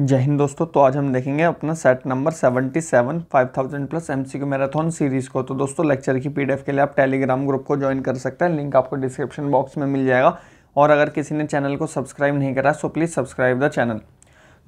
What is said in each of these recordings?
जय हिंद दोस्तों तो आज हम देखेंगे अपना set number 77 thousand plus MCQ marathon series को तो दोस्तों लेक्चर की पीडीएफ के लिए आप टेलीग्राम ग्रुप को ज्वाइन कर सकते हैं लिंक आपको डिस्क्रिप्शन बॉक्स में मिल जाएगा और अगर किसी ने चैनल को सब्सक्राइब नहीं करा so please subscribe the channel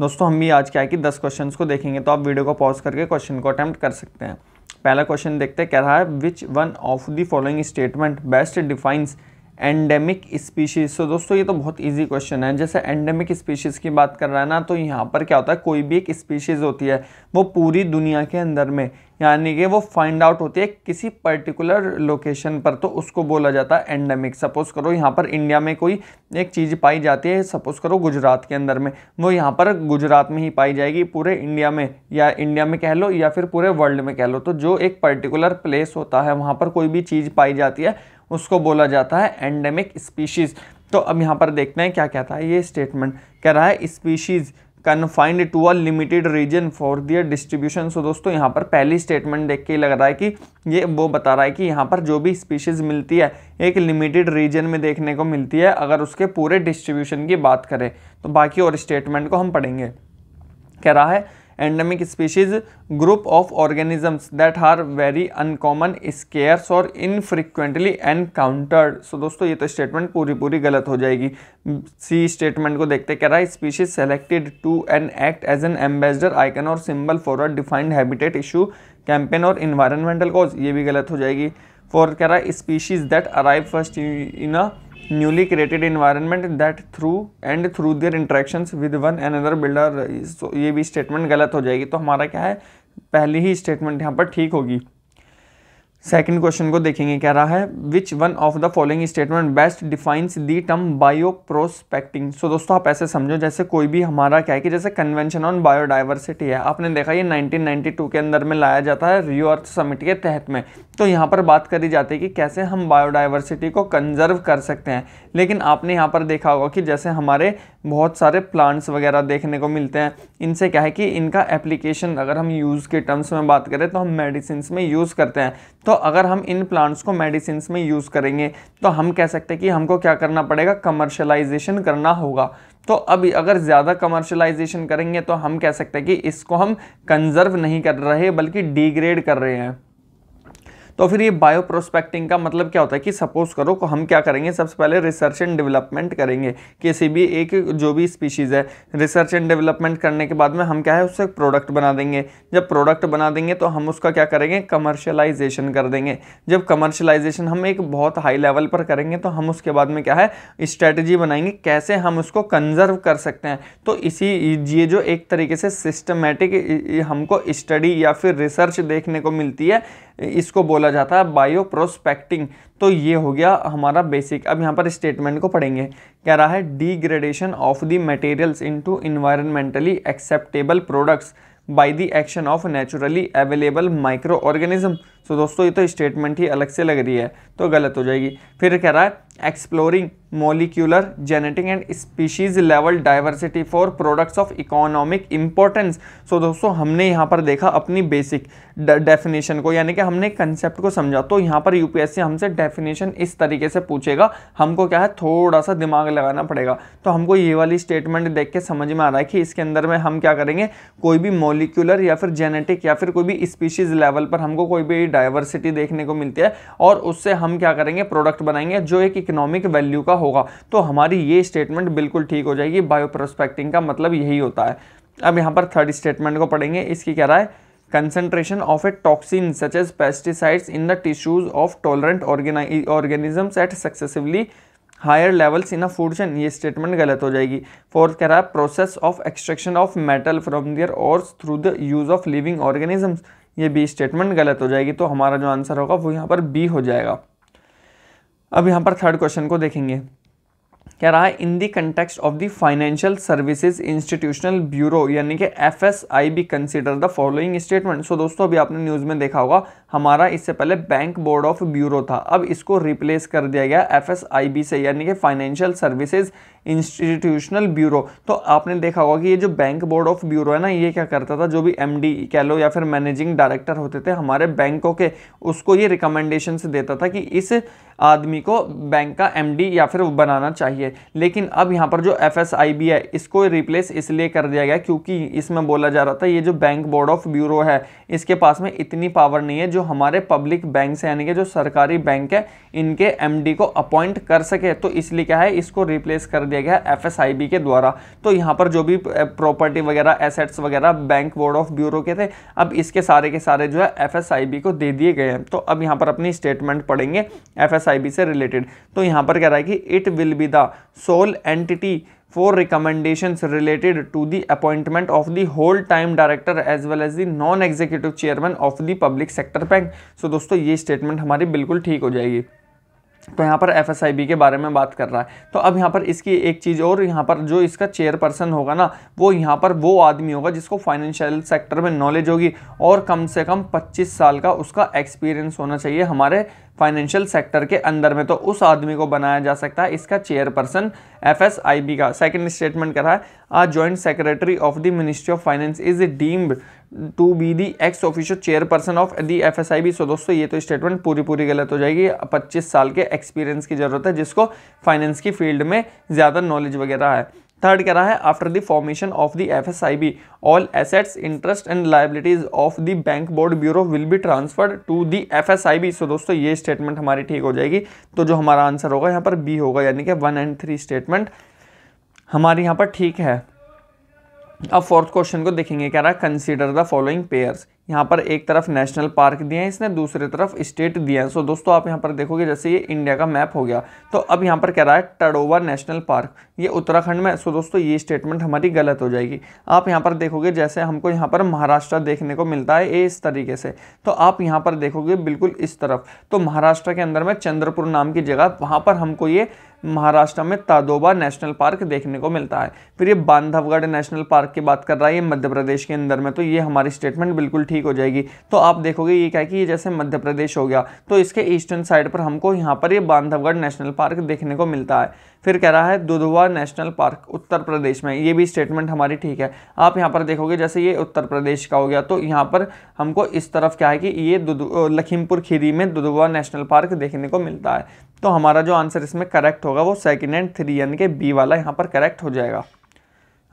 दोस्तों हम भी आज क्या है कि दस क्वेश्चन को देखेंगे तो आप वीडियो को पॉज करके क्वेश्चन को अटैम्प्ट कर सकते हैं पहला क्वेश्चन देखते कह रहा है which one of the following statement best defines endemic species तो दोस्तों ये तो बहुत इजी क्वेश्चन है जैसे एंडेमिक स्पीशीज़ की बात कर रहा है ना तो यहाँ पर क्या होता है कोई भी एक स्पीशीज़ होती है वो पूरी दुनिया के अंदर में यानी कि वो फाइंड आउट होती है किसी पर्टिकुलर लोकेशन पर तो उसको बोला जाता है एंडेमिक सपोज करो यहाँ पर इंडिया में कोई एक चीज़ पाई जाती है सपोज करो गुजरात के अंदर में वो यहाँ पर गुजरात में ही पाई जाएगी पूरे इंडिया में या इंडिया में कह लो या फिर पूरे वर्ल्ड में कह लो तो जो एक पर्टिकुलर प्लेस होता है वहाँ पर कोई भी चीज़ पाई जाती है उसको बोला जाता है एंडेमिक स्पीशीज़ तो अब यहाँ पर देखते हैं क्या कहता है ये स्टेटमेंट कह रहा है species confined to a limited region for their distribution so दोस्तों यहाँ पर पहली स्टेटमेंट देख के लग रहा है कि ये वो बता रहा है कि यहाँ पर जो भी स्पीशीज़ मिलती है एक लिमिटेड रीजन में देखने को मिलती है अगर उसके पूरे डिस्ट्रीब्यूशन की बात करें तो बाकी और स्टेटमेंट को हम पढ़ेंगे कह रहा है endemic species group of organisms that are very uncommon scarce और इनफ्रिक्वेंटली एनकाउंटर्ड सो दोस्तों ये तो स्टेटमेंट पूरी पूरी गलत हो जाएगी सी स्टेटमेंट को देखते कह रहा है species selected to an act as an ambassador icon और symbol for a defined habitat issue campaign और इन्वायरमेंटल कॉज ये भी गलत हो जाएगी फॉर कह रहा है species that arrive first in a newly created environment that through and through their interactions with one another builder so ये भी statement गलत हो जाएगी तो हमारा क्या है पहली ही statement यहाँ पर ठीक होगी सेकंड क्वेश्चन को देखेंगे क्या रहा है which one of the following statement best defines the term bioprospecting so दोस्तों आप ऐसे समझो जैसे कोई भी हमारा क्या है कि जैसे कन्वेंशन ऑन बायोडाइवर्सिटी है आपने देखा ये 1992 के अंदर में लाया जाता है रियो अर्थ समिट के तहत में तो यहाँ पर बात करी जाती है कि कैसे हम बायोडाइवर्सिटी को कंजर्व कर सकते हैं लेकिन आपने यहाँ पर देखा होगा कि जैसे हमारे बहुत सारे प्लांट्स वगैरह देखने को मिलते हैं इनसे क्या है कि इनका एप्लीकेशन अगर हम यूज़ के टर्म्स में बात करें तो हम मेडिसिन में यूज़ करते हैं तो अगर हम इन प्लांट्स को मेडिसिन में यूज़ करेंगे तो हम कह सकते हैं कि हमको क्या करना पड़ेगा कमर्शलाइजेशन करना होगा तो अब अगर ज़्यादा कमर्शलाइजेशन करेंगे तो हम कह सकते हैं कि इसको हम कंजर्व नहीं कर रहे बल्कि डिग्रेड कर रहे हैं तो फिर ये बायो प्रोस्पेक्टिंग का मतलब क्या होता है कि सपोज करो को हम क्या करेंगे सबसे पहले रिसर्च एंड डेवलपमेंट करेंगे किसी भी एक जो भी स्पीशीज़ है रिसर्च एंड डेवलपमेंट करने के बाद में हम क्या है उससे प्रोडक्ट बना देंगे जब प्रोडक्ट बना देंगे तो हम उसका क्या करेंगे कमर्शलाइजेशन कर देंगे जब कमर्शलाइजेशन हम एक बहुत हाई लेवल पर करेंगे तो हम उसके बाद में क्या है स्ट्रैटेजी बनाएंगे कैसे हम उसको कंजर्व कर सकते हैं तो इसी ये जो एक तरीके से सिस्टमेटिक हमको स्टडी या फिर रिसर्च देखने को मिलती है इसको बोला जाता है बायो प्रोस्पेक्टिंग तो ये हो गया हमारा बेसिक अब यहाँ पर स्टेटमेंट को पढ़ेंगे कह रहा है degradation of the materials into environmentally acceptable products by the action of naturally available microorganism so so, दोस्तों ये तो स्टेटमेंट ही अलग से लग रही है तो गलत हो जाएगी फिर कह रहा है exploring molecular genetic and species level diversity for products of economic importance so दोस्तों हमने यहाँ पर देखा अपनी बेसिक डेफिनेशन को यानी कि हमने कंसेप्ट को समझा तो यहाँ पर यूपीएससी हमसे डेफिनेशन इस तरीके से पूछेगा हमको क्या है थोड़ा सा दिमाग लगाना पड़ेगा तो हमको ये वाली स्टेटमेंट देख के समझ में आ रहा है कि इसके अंदर में हम क्या करेंगे कोई भी मोलिक्यूलर या फिर जेनेटिक या फिर कोई भी स्पीशीज लेवल पर हमको कोई भी डाइवर्सिटी देखने को मिलती है और उससे हम क्या करेंगे प्रोडक्ट बनाएंगे जो एक इकोनॉमिक वैल्यू का होगा तो हमारी ये स्टेटमेंट बिल्कुल ठीक हो जाएगी बायोप्रोस्पेक्टिंग का मतलब यही होता है अब यहाँ पर थर्ड स्टेटमेंट को पढ़ेंगे इसकी क्या रहा है concentration of a toxin such as pesticides in the tissues of tolerant organi organisms at higher levels in a food chain ये स्टेटमेंट गलत हो जाएगी फोर्थ कह रहा है process of extraction of metal from their और through the use of living organisms ये B statement गलत हो जाएगी तो हमारा जो आंसर होगा वो यहाँ पर बी हो जाएगा अब यहाँ पर थर्ड क्वेश्चन को देखेंगे क्या रहा है in the context of the financial services institutional bureau यानी कि F S I B consider the following statement so दोस्तों अभी आपने न्यूज़ में देखा होगा हमारा इससे पहले बैंक बोर्ड ऑफ ब्यूरो था अब इसको रिप्लेस कर दिया गया एफ एस आई बी से यानी कि फाइनेंशियल सर्विसेज इंस्टीट्यूशनल ब्यूरो तो आपने देखा होगा कि ये जो बैंक बोर्ड ऑफ ब्यूरो है ना ये क्या करता था जो भी एम डी कह लो या फिर मैनेजिंग डायरेक्टर होते थे हमारे बैंकों के उसको ये रिकमेंडेशन देता था कि इस आदमी को बैंक का एम या फिर बनाना चाहिए लेकिन अब यहाँ पर जो एफ है इसको रिप्लेस इसलिए कर दिया गया क्योंकि इसमें बोला जा रहा था ये जो बैंक बोर्ड ऑफ ब्यूरो है इसके पास में इतनी पावर नहीं है जो हमारे पब्लिक बैंक से यानी कि जो सरकारी बैंक है इनके एम को अपॉइंट कर सके तो इसलिए क्या है इसको रिप्लेस कर दिया दिया गया है एफ के द्वारा तो यहाँ पर जो भी प्रॉपर्टी वगैरह एसेट्स वगैरह बैंक बोर्ड ऑफ ब्यूरो के थे अब इसके सारे के सारे जो है एफ को दे दिए गए हैं तो अब यहाँ पर अपनी स्टेटमेंट पढ़ेंगे एफ से रिलेटेड तो यहाँ पर कह रहा है कि it will be the sole entity for recommendation related to the appointment of the whole time director as well as the non executive chairman of the public sector bank so दोस्तों ये statement हमारी बिल्कुल ठीक हो जाएगी तो यहाँ पर एफ के बारे में बात कर रहा है तो अब यहाँ पर इसकी एक चीज़ और यहाँ पर जो इसका चेयरपर्सन होगा ना वो यहाँ पर वो आदमी होगा जिसको फाइनेंशियल सेक्टर में नॉलेज होगी और कम से कम 25 साल का उसका एक्सपीरियंस होना चाहिए हमारे फाइनेंशियल सेक्टर के अंदर में तो उस आदमी को बनाया जा सकता है इसका एस आई एफ का सेकेंड स्टेटमेंट कर रहा है a joint secretary of the ministry of finance is deemed to be the ex official chairperson of the F S I B so दोस्तों ये तो स्टेटमेंट पूरी पूरी गलत हो जाएगी 25 साल के एक्सपीरियंस की ज़रूरत है जिसको फाइनेंस की फील्ड में ज़्यादा नॉलेज वगैरह है थर्ड कह रहा है after the formation of the F S I B all assets interest and liabilities of the bank board bureau will be transferred to the F S I B so दोस्तों ये statement हमारी ठीक हो जाएगी तो जो हमारा आंसर होगा यहाँ पर बी होगा यानी कि वन एंड थ्री स्टेटमेंट हमारे यहाँ पर ठीक है अब फोर्थ क्वेश्चन को देखेंगे कह रहा है कंसीडर द फॉलोइंग पेयर्स यहाँ पर एक तरफ नेशनल पार्क दिए हैं इसने दूसरी तरफ स्टेट दिया हैं सो दोस्तों आप यहाँ पर देखोगे जैसे ये इंडिया का मैप हो गया तो अब यहाँ पर कह रहा है टडोवा नेशनल पार्क ये उत्तराखंड में सो दोस्तों ये स्टेटमेंट हमारी गलत हो जाएगी आप यहाँ पर देखोगे जैसे हमको यहाँ पर महाराष्ट्र देखने को मिलता है इस तरीके से तो आप यहाँ पर देखोगे बिल्कुल इस तरफ तो महाराष्ट्र के अंदर में चंद्रपुर नाम की जगह वहाँ पर हमको ये महाराष्ट्र में तादोबा नेशनल पार्क देखने को मिलता है फिर ये बांधवगढ़ नेशनल पार्क की बात कर रहा है ये मध्य प्रदेश के अंदर में तो ये हमारी स्टेटमेंट बिल्कुल ठीक हो जाएगी तो आप देखोगे ये क्या है कि ये जैसे मध्य प्रदेश हो गया तो इसके ईस्टर्न साइड पर हमको यहाँ पर ये बांधवगढ़ नेशनल पार्क देखने को मिलता है फिर कह रहा है दुधवा नेशनल पार्क उत्तर प्रदेश में ये भी स्टेटमेंट हमारी ठीक है आप यहाँ पर देखोगे जैसे ये उत्तर प्रदेश का हो गया तो यहाँ पर हमको इस तरफ क्या है कि ये लखीमपुर खीरी में दुधवा नेशनल पार्क देखने को मिलता है तो हमारा जो आंसर इसमें करेक्ट होगा वो सेकेंड एंड थ्री यानी कि बी वाला यहाँ पर करेक्ट हो जाएगा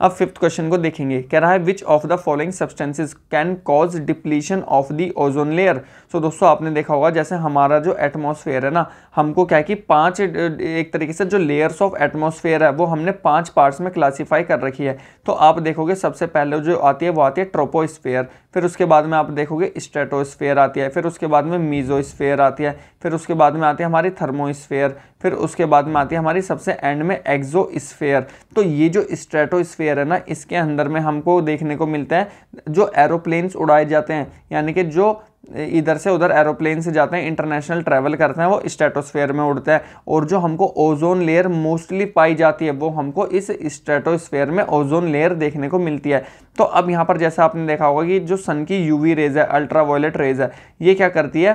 अब फिफ्थ क्वेश्चन को देखेंगे कह रहा है which of the following substances can cause depletion of the ozone layer so दोस्तों आपने देखा होगा जैसे हमारा जो एटमॉस्फेयर है ना हमको क्या है कि पांच एक तरीके से जो लेयर्स ऑफ एटमॉस्फेयर है वो हमने पांच पार्ट्स में क्लासीफाई कर रखी है तो आप देखोगे सबसे पहले जो आती है वो आती है ट्रोपोस्फेयर फिर उसके बाद में आप देखोगे स्ट्रेटोस्फेयर आती है फिर उसके बाद में मीजोस्फेयर आती है फिर उसके बाद में आती है हमारी थर्मोस्फेयर फिर उसके बाद में आती है हमारी सबसे एंड में एक्जोस्फेयर तो ये जो स्ट्रेटोस्फेयर एटमोसफेयर है ना इसके अंदर में हमको देखने को मिलता है जो एरोप्लेन्स उड़ाए जाते हैं यानी कि जो इधर से उधर एरोप्लेन से जाते हैं इंटरनेशनल ट्रैवल करते हैं वो स्ट्रेटोस्फेयर में उड़ते हैं और जो हमको ओजोन लेयर मोस्टली पाई जाती है वो हमको इस स्ट्रेटोस्फेयर में ओजोन लेयर देखने को मिलती है तो अब यहाँ पर जैसा आपने देखा होगा कि जो सन की यूवी रेज है अल्ट्रा रेज है ये क्या करती है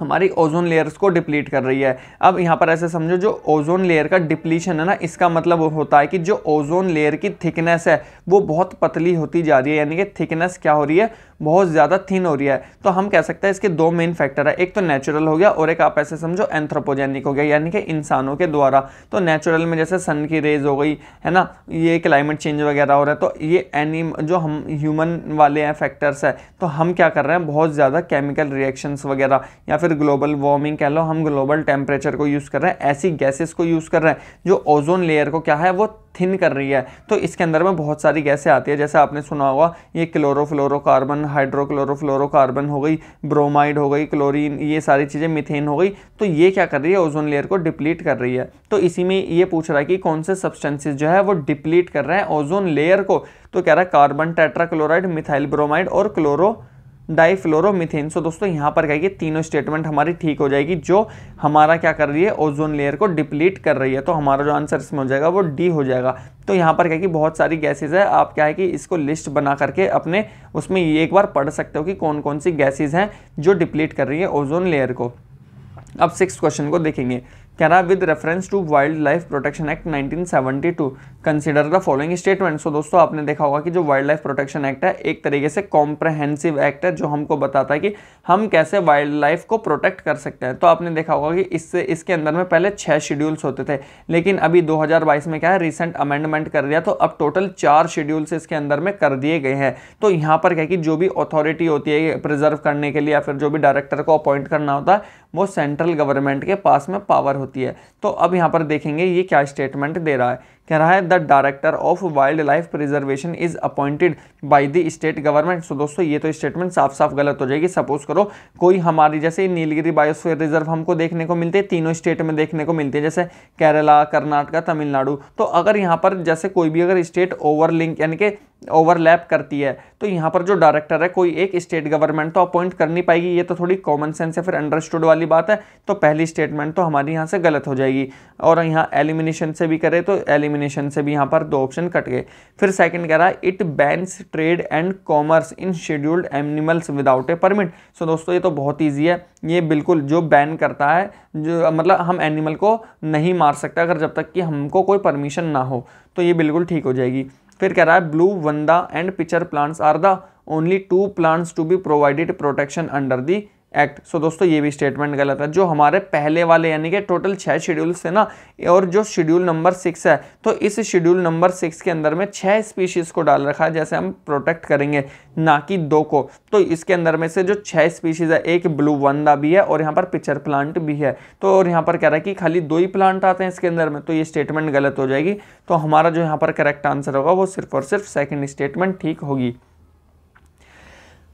हमारी ओजोन लेयर्स को डिप्लीट कर रही है अब यहाँ पर ऐसे समझो जो ओजोन लेयर का डिप्लीशन है ना इसका मतलब होता है कि जो ओजोन लेयर की थिकनेस है वो बहुत पतली होती जा रही है यानी कि थिकनेस क्या हो रही है बहुत ज़्यादा थिन हो रही है तो हम कह सकते हैं इसके दो मेन फैक्टर है एक तो नेचुरल हो गया और एक आप ऐसे समझो एंथ्रोपोजेनिक हो गया यानी कि इंसानों के द्वारा तो नेचुरल में जैसे सन की रेज हो गई है ना ये क्लाइमेट चेंज वगैरह हो रहा है तो ये एनिम जो हम ह्यूमन वाले हैं फैक्टर्स है तो हम क्या कर रहे हैं बहुत ज़्यादा केमिकल रिएक्शंस वगैरह या फिर ग्लोबल वार्मिंग कह लो हम ग्लोबल टेम्परेचर को यूज़ कर रहे हैं ऐसी गैसेस को यूज़ कर रहे हैं जो ओजोन लेयर को क्या है वो थिन कर रही है तो इसके अंदर में बहुत सारी गैसें आती है जैसे आपने सुना होगा ये क्लोरोफ्लोरोकार्बन हाइड्रोक्लोरोफ्लोरोकार्बन हो गई ब्रोमाइड हो गई क्लोरीन ये सारी चीज़ें मिथेन हो गई तो ये क्या कर रही है ओजोन लेयर को डिप्लीट कर रही है तो इसी में ये पूछ रहा है कि कौन से सब्सटेंसेज जो है वो डिप्लीट कर रहे हैं ओजोन लेयर को तो कह रहा है कार्बन टेट्राक्लोराइड मिथाइल ब्रोमाइड और क्लोरो डाइफ्लोरोमिथेन सो दोस्तों यहाँ पर क्या तीनों स्टेटमेंट हमारी ठीक हो जाएगी जो हमारा क्या कर रही है ओजोन लेयर को डिप्लीट कर रही है तो हमारा जो आंसर इसमें हो जाएगा वो डी हो जाएगा तो यहाँ पर क्या कि बहुत सारी गैसेज है आप क्या है कि इसको लिस्ट बना करके अपने उसमें ये एक बार पढ़ सकते हो कि कौन कौन सी गैसेज हैं जो डिप्लीट कर रही है ओजोन लेयर को अब सिक्स क्वेश्चन को देखेंगे है with reference to wildlife protection act 1972 consider the following statement so दोस्तों आपने देखा होगा कि जो वाइल्ड लाइफ प्रोटेक्शन एक्ट है एक तरीके से कॉम्प्रहेंसिव एक्ट है जो हमको बताता है कि हम कैसे वाइल्ड लाइफ को प्रोटेक्ट कर सकते हैं तो आपने देखा होगा कि इससे इसके अंदर में पहले छः शेड्यूल्स होते थे लेकिन अभी 2022 में क्या है रिसेंट अमेंडमेंट कर दिया तो अब टोटल चार शेड्यूल्स इसके अंदर में कर दिए गए हैं तो यहाँ पर क्या कि जो भी अथॉरिटी होती है प्रिजर्व करने के लिए या फिर जो भी डायरेक्टर को अपॉइंट करना होता है वो सेंट्रल गवर्नमेंट के पास में पावर होती है तो अब यहाँ पर देखेंगे ये क्या स्टेटमेंट दे रहा है कह रहा है the director of wildlife preservation is appointed by the state government so दोस्तों ये तो स्टेटमेंट साफ साफ गलत हो जाएगी सपोज करो कोई हमारी जैसे नीलगिरी बायोस्फीयर रिजर्व हमको देखने को मिलते हैं तीनों स्टेट में देखने को मिलते हैं जैसे केरला कर्नाटका तमिलनाडु तो अगर यहाँ पर जैसे कोई भी अगर स्टेट ओवर लिंक यानी कि ओवरलैप करती है तो यहाँ पर जो डायरेक्टर है कोई एक स्टेट गवर्नमेंट तो अपॉइंट कर नहीं पाएगी ये तो थोड़ी कॉमन सेंस है फिर अंडरस्टूड वाली बात है तो पहली स्टेटमेंट तो हमारी यहाँ से गलत हो जाएगी और यहाँ एलिमिनेशन से भी करें तो एलिमिन एलिमिनेशन से भी यहाँ पर दो ऑप्शन कट गए फिर सेकंड कह रहा है it bans trade and commerce in scheduled animals without a permit so दोस्तों ये तो बहुत ईजी है ये बिल्कुल जो बैन करता है जो मतलब हम एनिमल को नहीं मार सकते अगर जब तक कि हमको कोई परमिशन ना हो तो ये बिल्कुल ठीक हो जाएगी फिर कह रहा है blue vanda and pitcher plants are the only two plants to be provided protection under the act so दोस्तों ये भी स्टेटमेंट गलत है जो हमारे पहले वाले यानी कि टोटल छः शेड्यूल्स है ना और जो शेड्यूल नंबर सिक्स है तो इस शेड्यूल नंबर सिक्स के अंदर में छः स्पीशीज़ को डाल रखा है जैसे हम प्रोटेक्ट करेंगे ना कि दो को तो इसके अंदर में से जो छः स्पीशीज़ है एक ब्लू वंदा भी है और यहाँ पर पिक्चर प्लांट भी है तो और यहाँ पर कह रहा है कि खाली दो ही प्लांट आते हैं इसके अंदर में तो ये स्टेटमेंट गलत हो जाएगी तो हमारा जो यहाँ पर करेक्ट आंसर होगा वो सिर्फ और सिर्फ सेकेंड स्टेटमेंट ठीक होगी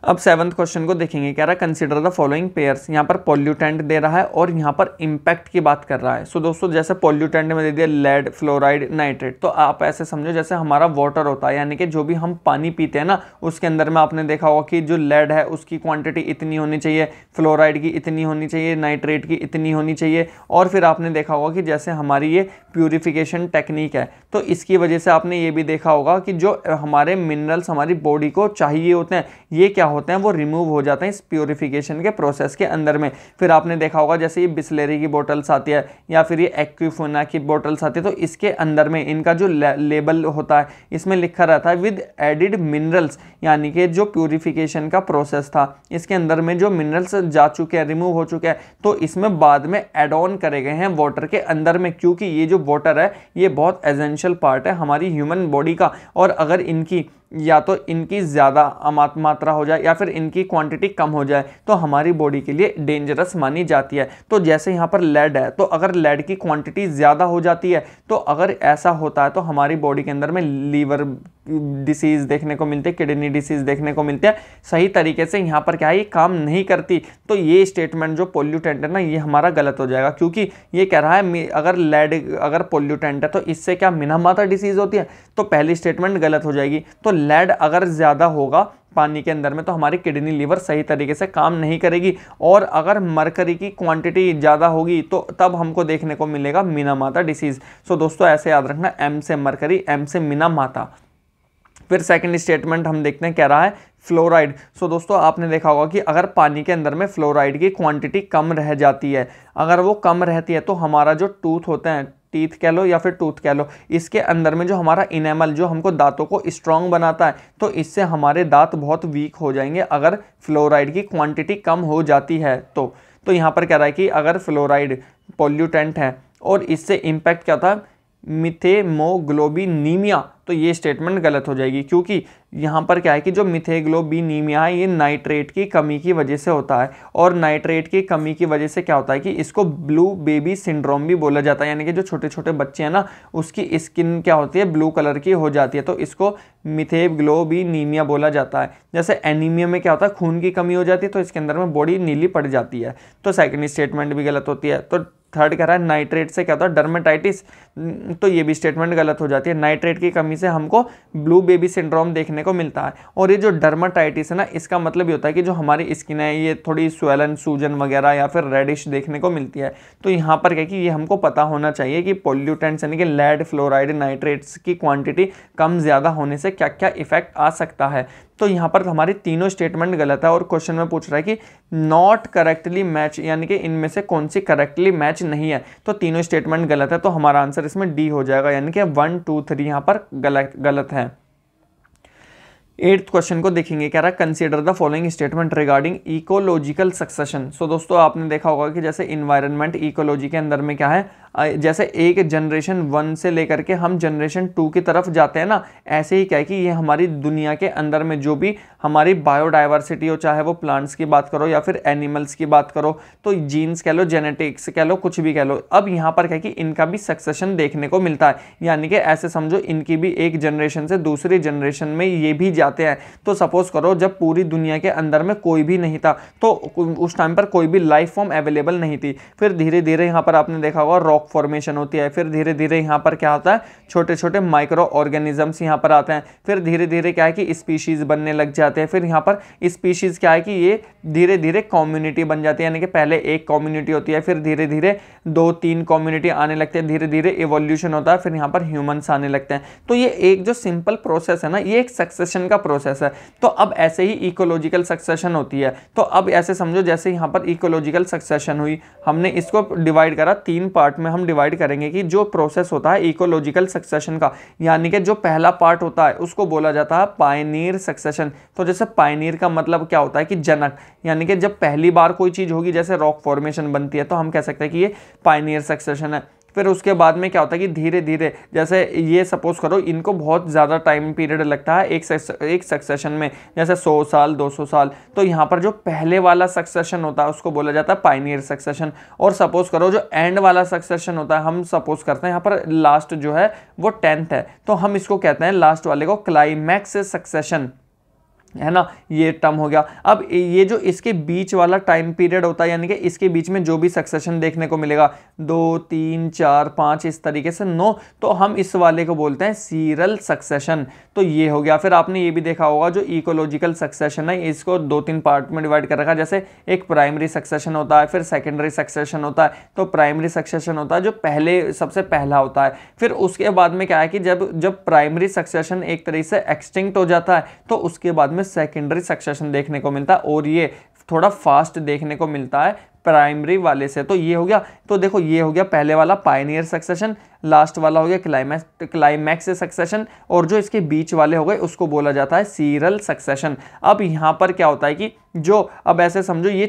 अब सेवन्थ क्वेश्चन को देखेंगे कह रहा है कंसिडर द फॉलोइंग पेयर्स यहाँ पर पॉल्यूटेंट दे रहा है और यहाँ पर इम्पैक्ट की बात कर रहा है सो so, दोस्तों जैसे पॉल्यूटेंट में दे दिया लेड फ्लोराइड नाइट्रेट तो आप ऐसे समझो जैसे हमारा वाटर होता है यानी कि जो भी हम पानी पीते हैं ना उसके अंदर में आपने देखा होगा कि जो लेड है उसकी क्वान्टिटी इतनी होनी चाहिए फ्लोराइड की इतनी होनी चाहिए नाइट्रेट की इतनी होनी चाहिए और फिर आपने देखा होगा कि जैसे हमारी ये प्योरीफिकेशन टेक्निक है तो इसकी वजह से आपने ये भी देखा होगा कि जो हमारे मिनरल्स हमारी बॉडी को चाहिए होते हैं ये क्या होते हैं वो रिमूव हो जाते हैं इस प्योरीफिकेशन के प्रोसेस के अंदर में फिर आपने देखा होगा जैसे ये बिस्लेरी की बोटल्स आती है या फिर ये एक्विफोना की बोटल्स आती है तो इसके अंदर में इनका जो लेबल होता है इसमें लिखा रहता है विद एडिड मिनरल्स यानी कि जो प्योरिफिकेशन का प्रोसेस था इसके अंदर में जो मिनरल्स जा चुके हैं रिमूव हो चुके हैं तो इसमें बाद में एड ऑन करे गए हैं वाटर के अंदर में क्योंकि ये जो वाटर है ये बहुत एजेंशियल पार्ट है हमारी ह्यूमन बॉडी का और अगर इनकी या तो इनकी ज़्यादा मात्रा हो जाए या फिर इनकी क्वांटिटी कम हो जाए तो हमारी बॉडी के लिए डेंजरस मानी जाती है तो जैसे यहाँ पर लेड है तो अगर लेड की क्वांटिटी ज़्यादा हो जाती है तो अगर ऐसा होता है तो हमारी बॉडी के अंदर में लीवर डिसीज़ देखने को मिलते हैं किडनी डिसीज़ देखने को मिलते हैं सही तरीके से यहाँ पर क्या है ये काम नहीं करती तो ये स्टेटमेंट जो पोल्यूटेंट है ना ये हमारा गलत हो जाएगा क्योंकि ये कह रहा है अगर लेड अगर पोल्यूटेंट है तो इससे क्या मिनामाता डिसीज़ होती है तो पहली स्टेटमेंट गलत हो जाएगी तो लेड अगर ज़्यादा होगा पानी के अंदर में तो हमारी किडनी लीवर सही तरीके से काम नहीं करेगी और अगर मरकरी की क्वांटिटी ज़्यादा होगी तो तब हमको देखने को मिलेगा मीना माता डिसीज़ सो दोस्तों ऐसे याद रखना एम से मरकरी एम से मीना माता फिर सेकंड स्टेटमेंट हम देखते हैं कह रहा है फ्लोराइड सो so, दोस्तों आपने देखा होगा कि अगर पानी के अंदर में फ्लोराइड की क्वांटिटी कम रह जाती है अगर वो कम रहती है तो हमारा जो टूथ होते हैं टीथ कह लो या फिर टूथ कह लो इसके अंदर में जो हमारा इनेमल जो हमको दांतों को स्ट्रॉन्ग बनाता है तो इससे हमारे दांत बहुत वीक हो जाएंगे अगर फ्लोराइड की क्वांटिटी कम हो जाती है तो तो यहाँ पर कह रहा है कि अगर फ्लोराइड पोल्यूटेंट है और इससे इम्पैक्ट क्या था मिथेमोग्लोबिनीमिया तो ये स्टेटमेंट गलत हो जाएगी क्योंकि यहाँ पर क्या है कि जो मिथेग्लोबिनीमिया है ये नाइट्रेट की कमी की वजह से होता है और नाइट्रेट की कमी की वजह से क्या होता है कि इसको ब्लू बेबी सिंड्रोम भी बोला जाता है यानी कि जो छोटे छोटे बच्चे हैं ना उसकी स्किन क्या होती है ब्लू कलर की हो जाती है तो इसको मिथेग्लोबिनीमिया बोला जाता है जैसे एनीमिया में क्या होता है खून की कमी हो जाती है तो इसके अंदर में बॉडी नीली पड़ जाती है तो सेकेंड स्टेटमेंट भी गलत होती है तो थर्ड कह रहा है नाइट्रेट से क्या होता है डर्मेटाइटिस तो ये भी स्टेटमेंट गलत हो जाती है नाइट्रेट की कमी से हमको ब्लू बेबी सिंड्रोम देखने को मिलता है और ये जो डर्माटाइटिस है ना इसका मतलब ये होता है कि जो हमारी स्किन है ये थोड़ी स्वेलन सूजन वगैरह या फिर रेडिश देखने को मिलती है तो यहाँ पर क्या कि ये हमको पता होना चाहिए कि पोल्यूटेंट्स यानी कि लेड फ्लोराइड नाइट्रेट्स की क्वान्टिटी कम ज़्यादा होने से क्या क्या इफेक्ट आ सकता है तो यहाँ पर हमारे तीनों स्टेटमेंट गलत है और क्वेश्चन में पूछ रहा है कि नॉट करेक्टली मैच यानी कि इनमें से कौन सी करेक्टली मैच नहीं है तो तीनों स्टेटमेंट गलत है तो हमारा आंसर इसमें डी हो जाएगा यानी कि वन टू थ्री यहाँ पर गलत गलत है एट्थ क्वेश्चन को देखेंगे कह रहा है consider the following statement regarding ecological succession so दोस्तों आपने देखा होगा कि जैसे इन्वायरमेंट इकोलॉजी के अंदर में क्या है जैसे एक जनरेशन वन से लेकर के हम जनरेशन टू की तरफ जाते हैं ना ऐसे ही क्या है कि ये हमारी दुनिया के अंदर में जो भी हमारी बायोडाइवर्सिटी हो चाहे वो प्लांट्स की बात करो या फिर एनिमल्स की बात करो तो जीन्स कह लो जेनेटिक्स कह लो कुछ भी कह लो अब यहाँ पर क्या है कि इनका भी सक्सेशन देखने को मिलता है यानी कि ऐसे समझो इनकी भी एक जनरेशन से दूसरी जनरेशन में ये भी जा जाते हैं तो सपोज़ करो जब पूरी दुनिया के अंदर में कोई भी नहीं था तो उस टाइम पर कोई भी लाइफ फॉर्म अवेलेबल नहीं थी फिर धीरे धीरे यहाँ पर आपने देखा होगा रॉक फॉर्मेशन होती है फिर धीरे धीरे यहाँ पर क्या होता है छोटे छोटे माइक्रो ऑर्गेनिजम्स यहाँ पर आते हैं फिर धीरे धीरे क्या है कि स्पीशीज़ बनने लग जाते हैं फिर यहाँ पर स्पीशीज़ क्या है कि ये धीरे धीरे कम्युनिटी बन जाती है यानी कि पहले एक कम्युनिटी होती है फिर धीरे धीरे दो तीन कम्युनिटी आने लगते हैं धीरे धीरे इवोल्यूशन होता है फिर यहाँ पर ह्यूमन्स आने लगते हैं तो ये एक जो सिंपल प्रोसेस है ना ये एक सक्सेशन का प्रोसेस है तो अब ऐसे ही इकोलॉजिकल सक्सेशन होती है तो अब ऐसे समझो जैसे यहाँ पर इकोलॉजिकल सक्सेशन हुई हमने इसको डिवाइड करा तीन पार्ट में हम डिवाइड करेंगे कि जो प्रोसेस होता है इकोलॉजिकल सक्सेशन का यानी कि जो पहला पार्ट होता है उसको बोला जाता है पाइनियर सक्सेशन तो जैसे पाइनियर का मतलब क्या होता है कि जनक यानी कि जब पहली बार कोई चीज़ होगी जैसे रॉक फॉर्मेशन बनती है तो हम कह सकते हैं कि ये पाइनियर सक्सेशन है फिर उसके बाद में क्या होता है कि धीरे धीरे जैसे ये सपोज करो इनको बहुत ज़्यादा टाइम पीरियड लगता है एक सक्स, एक सक्सेशन में जैसे 100 साल 200 साल तो यहाँ पर जो पहले वाला सक्सेशन होता है उसको बोला जाता है पाइनियर सक्सेशन और सपोज करो जो एंड वाला सक्सेशन होता है हम सपोज करते हैं यहाँ पर लास्ट जो है वो टेंथ है तो हम इसको कहते हैं लास्ट वाले को क्लाइमैक्स सक्सेशन है ना ये टर्म हो गया अब ये जो इसके बीच वाला टाइम पीरियड होता है यानी कि इसके बीच में जो भी सक्सेशन देखने को मिलेगा दो तीन चार पाँच इस तरीके से नो तो हम इस वाले को बोलते हैं सीरल सक्सेशन तो ये हो गया फिर आपने ये भी देखा होगा जो इकोलॉजिकल सक्सेशन है इसको दो तीन पार्ट में डिवाइड कर रखा जैसे एक प्राइमरी सक्सेशन होता है फिर सेकेंडरी सक्सेशन होता है तो प्राइमरी सक्सेशन होता है जो पहले सबसे पहला होता है फिर उसके बाद में क्या है कि जब जब प्राइमरी सक्सेशन एक तरीके से एक्सटिंक्ट हो जाता है तो उसके बाद में हमें सेकेंडरी सक्सेशन देखने को मिलता है और ये थोड़ा फास्ट देखने को मिलता है प्राइमरी वाले से तो ये हो गया तो देखो ये हो गया पहले वाला पाइनियर सक्सेशन लास्ट वाला हो गया क्लाइमैक्स क्लाइमैक्स सक्सेशन और जो इसके बीच वाले हो गए उसको बोला जाता है सीरल सक्सेशन अब यहाँ पर क्या होता है कि जो अब ऐसे समझो ये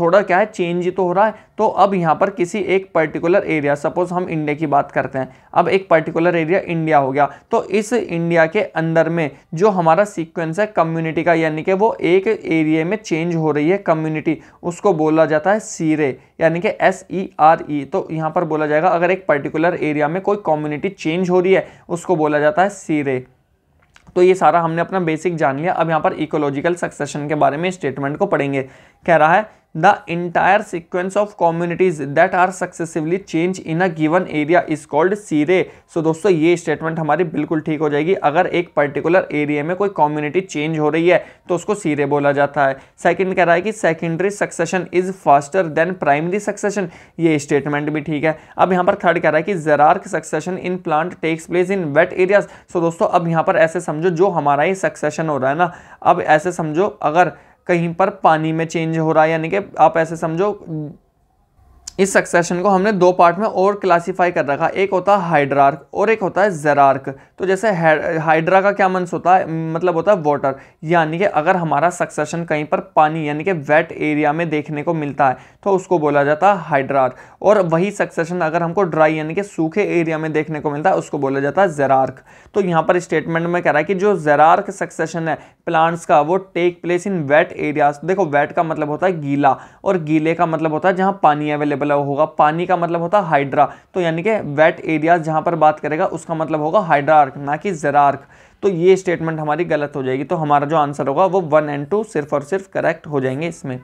थोड़ा क्या है चेंज तो हो रहा है तो अब यहाँ पर किसी एक पर्टिकुलर एरिया सपोज हम इंडिया की बात करते हैं अब एक पर्टिकुलर एरिया इंडिया हो गया तो इस इंडिया के अंदर में जो हमारा सिक्वेंस है कम्युनिटी का यानी कि वो एक एरिया में चेंज हो रही है कम्युनिटी उसको बोला जाता है सीरे यानी कि एस ई आर ई तो यहाँ पर बोला जाएगा अगर एक पर्टिकुलर एरिया में कोई कम्युनिटी चेंज हो रही है उसको बोला जाता है सीरे तो ये सारा हमने अपना बेसिक जान लिया अब यहाँ पर इकोलॉजिकल सक्सेशन के बारे में स्टेटमेंट को पढ़ेंगे कह रहा है the entire sequence of communities that are successively change in a given area is called sere so दोस्तों ये स्टेटमेंट हमारी बिल्कुल ठीक हो जाएगी अगर एक पर्टिकुलर एरिया में कोई कॉम्युनिटी चेंज हो रही है तो उसको सीरे बोला जाता है सेकेंड कह रहा है कि secondary succession is faster than primary succession ये स्टेटमेंट भी ठीक है अब यहाँ पर थर्ड कह रहा है कि xerarch succession in plant takes place in wet areas so दोस्तों अब यहाँ पर ऐसे समझो जो हमारा ही सक्सेशन हो रहा है ना अब ऐसे समझो अगर कहीं पर पानी में चेंज हो रहा है यानी कि आप ऐसे समझो इस सक्सेशन को हमने दो पार्ट में और क्लासिफाई कर रखा एक होता है हाइड्रार्क और एक होता है जरार्क तो जैसे हाइड्रा का क्या मंस होता है मतलब होता है वाटर यानी कि अगर हमारा सक्सेशन कहीं पर पानी यानी कि वेट एरिया में देखने को मिलता है तो उसको बोला जाता है हाइड्रार्क और वही सक्सेशन अगर हमको ड्राई यानी कि सूखे एरिया में देखने को मिलता है उसको बोला जाता है जरार्क तो यहाँ पर स्टेटमेंट में कह रहा है कि जो जरार्क सक्सेशन है प्लांट्स का वो take place in wet areas देखो वेट का मतलब होता है गीला और गीले का मतलब होता है जहाँ पानी अवेलेबल वाला होगा पानी का मतलब होता है हाइड्रा तो यानी कि वेट एरियाज जहां पर बात करेगा उसका मतलब होगा हाइड्रा आर्क ना कि जरा आर्क तो ये स्टेटमेंट हमारी गलत हो जाएगी तो हमारा जो आंसर होगा वो वन एंड टू सिर्फ और सिर्फ करेक्ट हो जाएंगे इसमें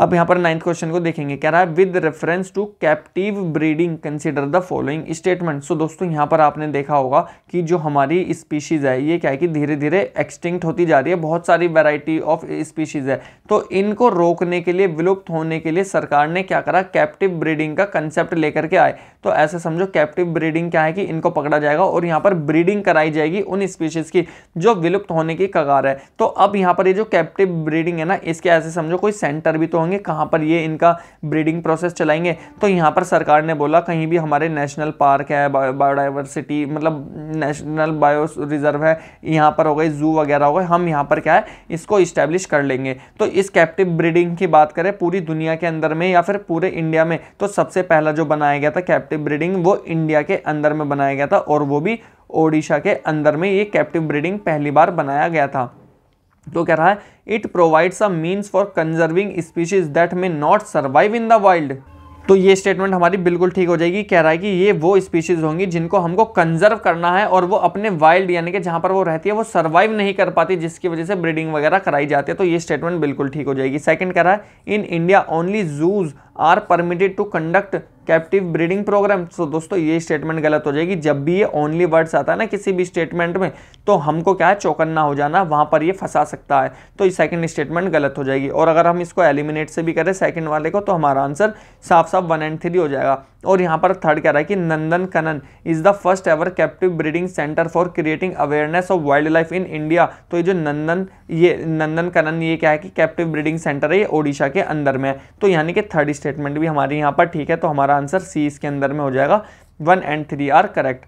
अब यहाँ पर नाइन्थ क्वेश्चन को देखेंगे कह रहा है with reference to captive breeding consider the following statement so दोस्तों यहाँ पर आपने देखा होगा कि जो हमारी स्पीशीज़ है ये क्या है कि धीरे धीरे एक्सटिंक्ट होती जा रही है बहुत सारी वेराइटी ऑफ स्पीशीज़ है तो इनको रोकने के लिए विलुप्त होने के लिए सरकार ने क्या करा कैप्टिव ब्रीडिंग का कंसेप्ट लेकर के आए तो ऐसे समझो कैप्टिव ब्रीडिंग क्या है कि इनको पकड़ा जाएगा और यहाँ पर ब्रीडिंग कराई जाएगी उन स्पीशीज़ की जो विलुप्त होने की कगार है तो अब यहाँ पर ये जो कैप्टिव ब्रीडिंग है ना इसके ऐसे समझो कोई सेंटर भी तो होंगे कहाँ पर ये इनका ब्रीडिंग प्रोसेस चलाएंगे तो यहाँ पर सरकार ने बोला कहीं भी हमारे नेशनल पार्क है बायोडाइवर्सिटी मतलब नेशनल बायो रिजर्व है यहाँ पर हो गई जू वगैरह हो गए हम यहाँ पर क्या है इसको इस्टेब्लिश कर लेंगे तो इस कैप्टिव ब्रीडिंग की बात करें पूरी दुनिया के अंदर में या फिर पूरे इंडिया में तो सबसे पहला जो बनाया गया था कैप्टिव कैप्टिव ब्रीडिंग वो इंडिया के अंदर में बनाया गया था और वो भी ओडिशा के अंदर में ये कैप्टिव ब्रीडिंग पहली बार बनाया गया था तो कह रहा है it provides a means for conserving species that may not survive in the world तो ये स्टेटमेंट हमारी बिल्कुल ठीक हो जाएगी कह रहा है कि ये वो स्पीशीज़ होंगी जिनको हमको कंजर्व करना है और वो अपने वाइल्ड यानी कि जहाँ पर वो रहती है वो सर्वाइव नहीं कर पाती जिसकी वजह से ब्रीडिंग वगैरह कराई जाती है तो ये स्टेटमेंट बिल्कुल ठीक हो जाएगी सेकंड कह रहा है in India only zoos are permitted to conduct captive breeding program तो दोस्तों ये स्टेटमेंट गलत हो जाएगी जब भी ये ओनली वर्ड्स आता है ना किसी भी स्टेटमेंट में तो हमको क्या है चौकन्ना हो जाना वहाँ पर ये फंसा सकता है तो ये सेकंड स्टेटमेंट गलत हो जाएगी और अगर हम इसको एलिमिनेट से भी करें सेकंड वाले को तो हमारा आंसर साफ साफ वन एंड थ्री हो जाएगा और यहाँ पर थर्ड कह रहा है कि Nandan Kanan is the first ever captive breeding centre for creating awareness of wildlife in India तो ये जो नंदन ये नंदन कनन ये क्या है कि कैप्टिव ब्रीडिंग सेंटर है ये ओडिशा के अंदर में है तो यानी कि थर्ड स्टेटमेंट भी हमारी यहाँ पर ठीक है तो हमारा आंसर सी इसके अंदर में हो जाएगा one and three are correct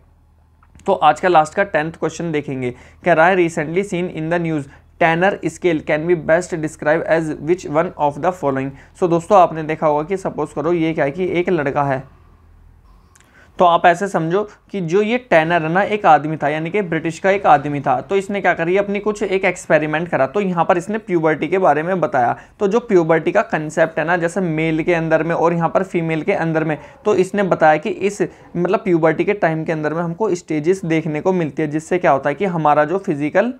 तो आज का लास्ट का टेंथ क्वेश्चन देखेंगे कह रहा है recently seen in the news Tanner scale can be best describe as which one of the following so दोस्तों आपने देखा होगा कि सपोज करो ये क्या है कि एक लड़का है तो आप ऐसे समझो कि जो ये टैनर है ना एक आदमी था यानी कि ब्रिटिश का एक आदमी था तो इसने क्या करी अपनी कुछ एक एक्सपेरिमेंट करा तो यहाँ पर इसने प्यूबर्टी के बारे में बताया तो जो प्यूबर्टी का कंसेप्ट है ना जैसे मेल के अंदर में और यहाँ पर फीमेल के अंदर में तो इसने बताया कि इस मतलब प्यूबर्टी के टाइम के अंदर में हमको स्टेजेस देखने को मिलती है जिससे क्या होता है कि हमारा जो फिजिकल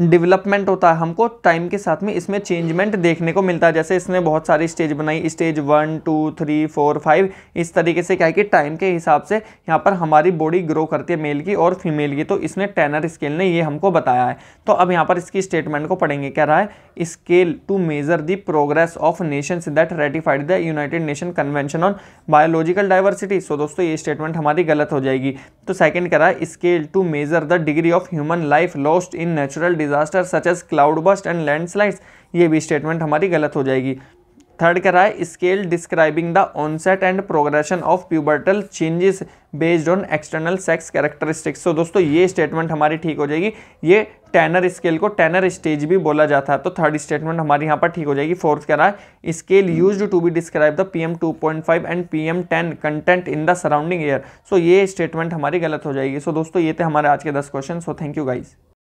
डेवलपमेंट होता है हमको टाइम के साथ में इसमें चेंजमेंट देखने को मिलता है जैसे इसने बहुत सारी स्टेज बनाई stage one two three four five इस तरीके से क्या है कि टाइम के हिसाब से यहाँ पर हमारी बॉडी ग्रो करती है मेल की और फीमेल की तो इसने टेनर स्केल ने ये हमको बताया है तो अब यहाँ पर इसकी स्टेटमेंट को पढ़ेंगे क्या रहा है scale to measure the progress of nation that ratified the United nation convention on biological diversity so दोस्तों ये स्टेटमेंट हमारी गलत हो जाएगी तो सेकेंड कह रहा है scale to measure the degree of human life lost in natural disaster such as cloud burst and landslides ये भी स्टेटमेंट हमारी गलत हो जाएगी थर्ड कह रहा है scale describing the onset and progression of pubertal changes based on external sex characteristics तो दोस्तों ये स्टेटमेंट हमारी ठीक हो जाएगी ये टेनर स्केल को टेनर स्टेज भी बोला जाता है तो थर्ड स्टेटमेंट हमारी यहाँ पर ठीक हो जाएगी फोर्थ कह रहा है scale use to be describe the P M and P M ten content in the surrounding air so ये स्टेटमेंट हमारी गलत हो जाएगी सो so, दोस्तों ये थे हमारे आज के दस question so thank you guys